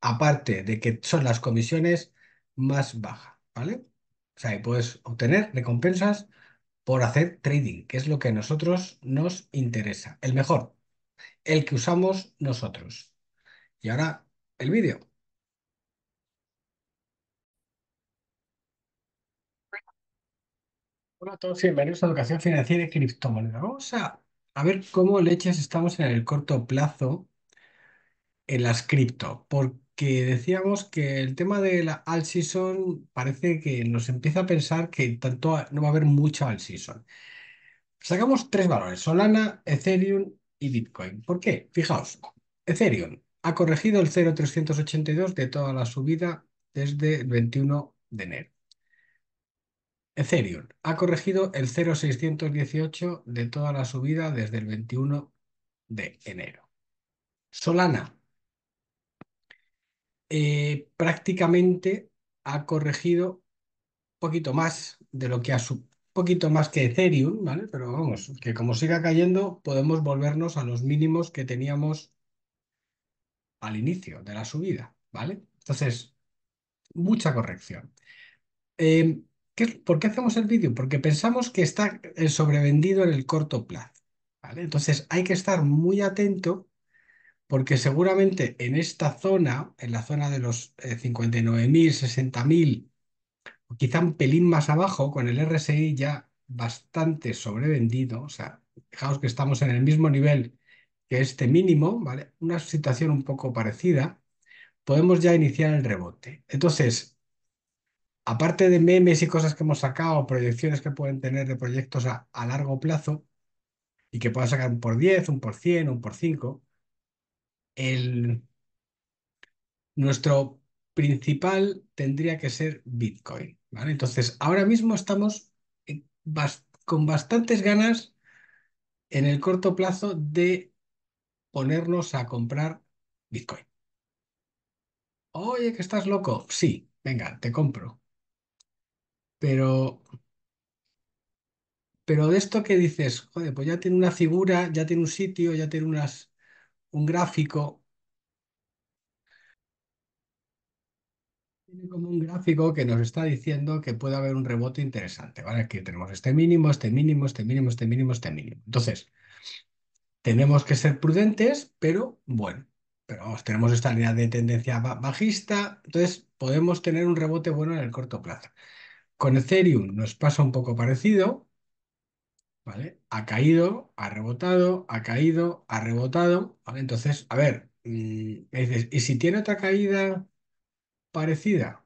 aparte de que son las comisiones más bajas, ¿vale? O sea, puedes obtener recompensas por hacer trading, que es lo que a nosotros nos interesa, el mejor, el que usamos nosotros. Y ahora el vídeo. Hola a todos, bienvenidos a Educación Financiera y Criptomonedas. Vamos a, ver cómo leches estamos en el corto plazo en las cripto. ¿Por que decíamos que el tema de la al season parece que nos empieza a pensar que tanto no va a haber mucha al season. Sacamos tres valores, Solana, Ethereum y Bitcoin. ¿Por qué? Fijaos, Ethereum ha corregido el 0,382 de toda la subida desde el 21 de enero. Ethereum ha corregido el 0,618 de toda la subida desde el 21 de enero. Solana eh, prácticamente ha corregido un poquito más de lo que ha su poquito más que Ethereum, ¿vale? Pero vamos, que como siga cayendo, podemos volvernos a los mínimos que teníamos al inicio de la subida, ¿vale? Entonces, mucha corrección. Eh, ¿Por qué hacemos el vídeo? Porque pensamos que está eh, sobrevendido en el corto plazo, ¿vale? Entonces, hay que estar muy atento porque seguramente en esta zona, en la zona de los 59.000, eh, 60.000, o quizá un pelín más abajo, con el RSI ya bastante sobrevendido, o sea, fijaos que estamos en el mismo nivel que este mínimo, ¿vale? Una situación un poco parecida, podemos ya iniciar el rebote. Entonces, aparte de memes y cosas que hemos sacado, proyecciones que pueden tener de proyectos a, largo plazo y que puedan sacar un por 10, un por 100, un por 5, el, nuestro principal tendría que ser Bitcoin. ¿vale? Entonces, ahora mismo estamos con bastantes ganas en el corto plazo de ponernos a comprar Bitcoin. Oye, que estás loco. Sí, venga, te compro. Pero, pero de esto que dices, joder, pues ya tiene una figura, ya tiene un sitio, ya tiene unas un gráfico, tiene como un gráfico que nos está diciendo que puede haber un rebote interesante, ¿vale? Aquí tenemos este mínimo, este mínimo, este mínimo, este mínimo, este mínimo. Entonces, tenemos que ser prudentes, pero bueno, pero tenemos esta línea de tendencia bajista, entonces podemos tener un rebote bueno en el corto plazo. Con Ethereum nos pasa un poco parecido, ¿vale? Ha caído, ha rebotado, ha caído, ha rebotado, Entonces, a ver, mm, y, si tiene otra caída parecida,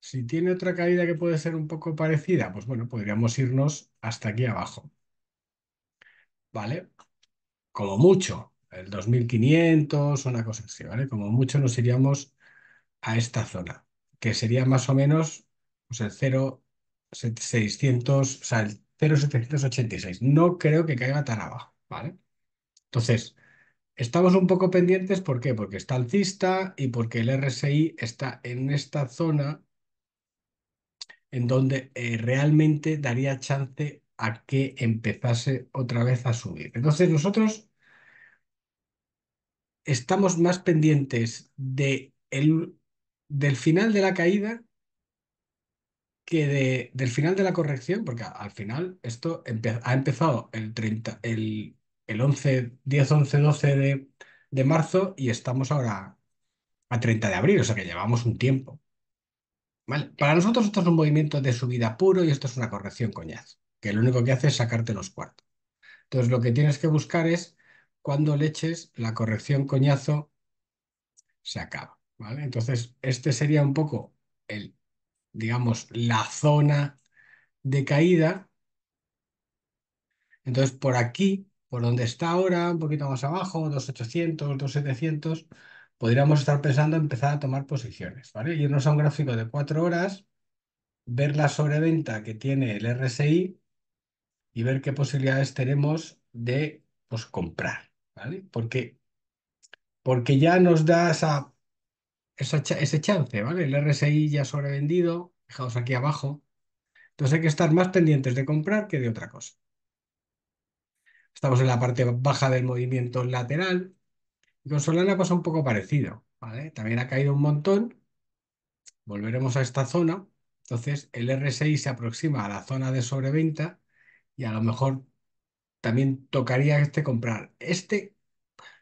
Si tiene otra caída que puede ser un poco parecida, pues bueno, podríamos irnos hasta aquí abajo. ¿Vale? Como mucho, el 2500, una cosa así, ¿vale? Como mucho nos iríamos a esta zona, que sería más o menos pues el 0, 600, o sea, el 0,786. No creo que caiga tan abajo, ¿vale? Entonces, estamos un poco pendientes, ¿por qué? Porque está alcista y porque el RSI está en esta zona en donde eh, realmente daría chance a que empezase otra vez a subir. Entonces, nosotros estamos más pendientes de el, del final de la caída que del final de la corrección, porque al final esto ha empezado el, 30, el, 11, 10, 11, 12 de, marzo y estamos ahora a 30 de abril, o sea que llevamos un tiempo. ¿Vale? Para nosotros esto es un movimiento de subida puro y esto es una corrección coñazo, que lo único que hace es sacarte los cuartos. Entonces lo que tienes que buscar es cuando leches la corrección coñazo se acaba. ¿vale? Entonces este sería un poco el digamos, la zona de caída. Entonces, por aquí, por donde está ahora, un poquito más abajo, 2800, 2700, podríamos estar pensando en empezar a tomar posiciones, ¿vale? Irnos a un gráfico de cuatro horas, ver la sobreventa que tiene el RSI y ver qué posibilidades tenemos de pues, comprar, ¿vale? Porque, porque ya nos da esa ese chance, ¿vale? El RSI ya sobrevendido, fijaos aquí abajo. Entonces hay que estar más pendientes de comprar que de otra cosa. Estamos en la parte baja del movimiento lateral. Y con Solana pasa un poco parecido, ¿vale? También ha caído un montón. Volveremos a esta zona. Entonces el RSI se aproxima a la zona de sobreventa y a lo mejor también tocaría este comprar. Este,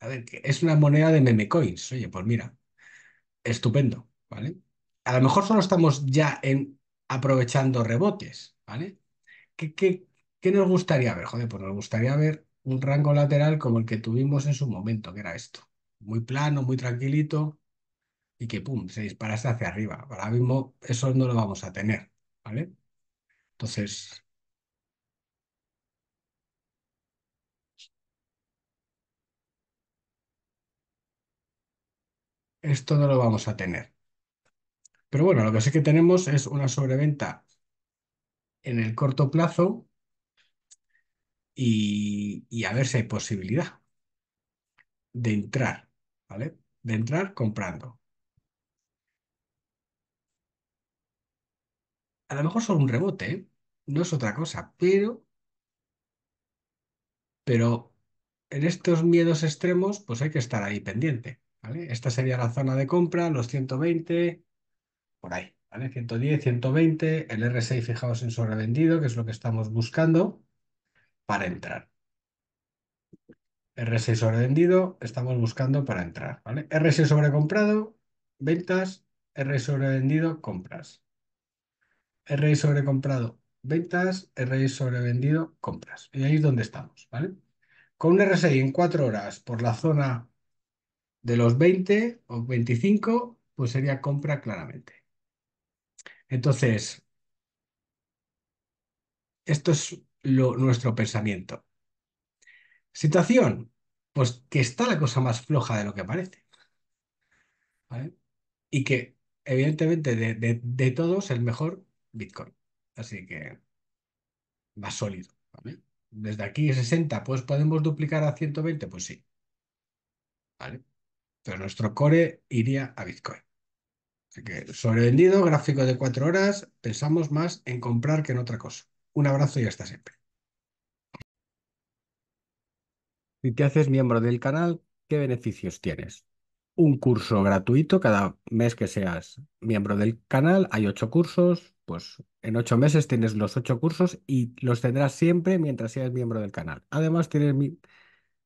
a ver, es una moneda de memecoins. Oye, pues mira, estupendo, ¿vale? A lo mejor solo estamos ya en aprovechando rebotes, ¿vale? ¿Qué, nos gustaría ver? Joder, pues nos gustaría ver un rango lateral como el que tuvimos en su momento, que era esto. Muy plano, muy tranquilito y que pum, se disparase hacia arriba. Ahora mismo eso no lo vamos a tener, ¿vale? Entonces, esto no lo vamos a tener. Pero bueno, lo que sí que tenemos es una sobreventa en el corto plazo y, a ver si hay posibilidad de entrar, ¿vale? De entrar comprando. A lo mejor solo un rebote, ¿eh? no es otra cosa, pero, pero en estos miedos extremos, pues hay que estar ahí pendiente. Esta sería la zona de compra, los 120, por ahí, ¿vale? 110, 120, el R6 fijaos en sobrevendido, que es lo que estamos buscando para entrar. R6 sobrevendido, estamos buscando para entrar, ¿vale? R6 sobrecomprado, ventas, R sobrevendido, compras. R sobrecomprado, ventas, R sobrevendido, compras. Y ahí es donde estamos, ¿vale? Con un RSI en 4 horas por la zona de los 20 o 25, pues sería compra claramente. Entonces, esto es lo, nuestro pensamiento. Situación, pues que está la cosa más floja de lo que parece. ¿Vale? Y que, evidentemente, de, todos, el mejor Bitcoin. Así que más sólido. Desde aquí 60, pues podemos duplicar a 120, pues sí. ¿Vale? pero nuestro core iría a Bitcoin. Así sobrevendido, gráfico de cuatro horas, pensamos más en comprar que en otra cosa. Un abrazo y hasta siempre. Si te haces miembro del canal, ¿qué beneficios tienes? Un curso gratuito cada mes que seas miembro del canal. Hay ocho cursos, pues en ocho meses tienes los ocho cursos y los tendrás siempre mientras seas miembro del canal. Además, tienes mi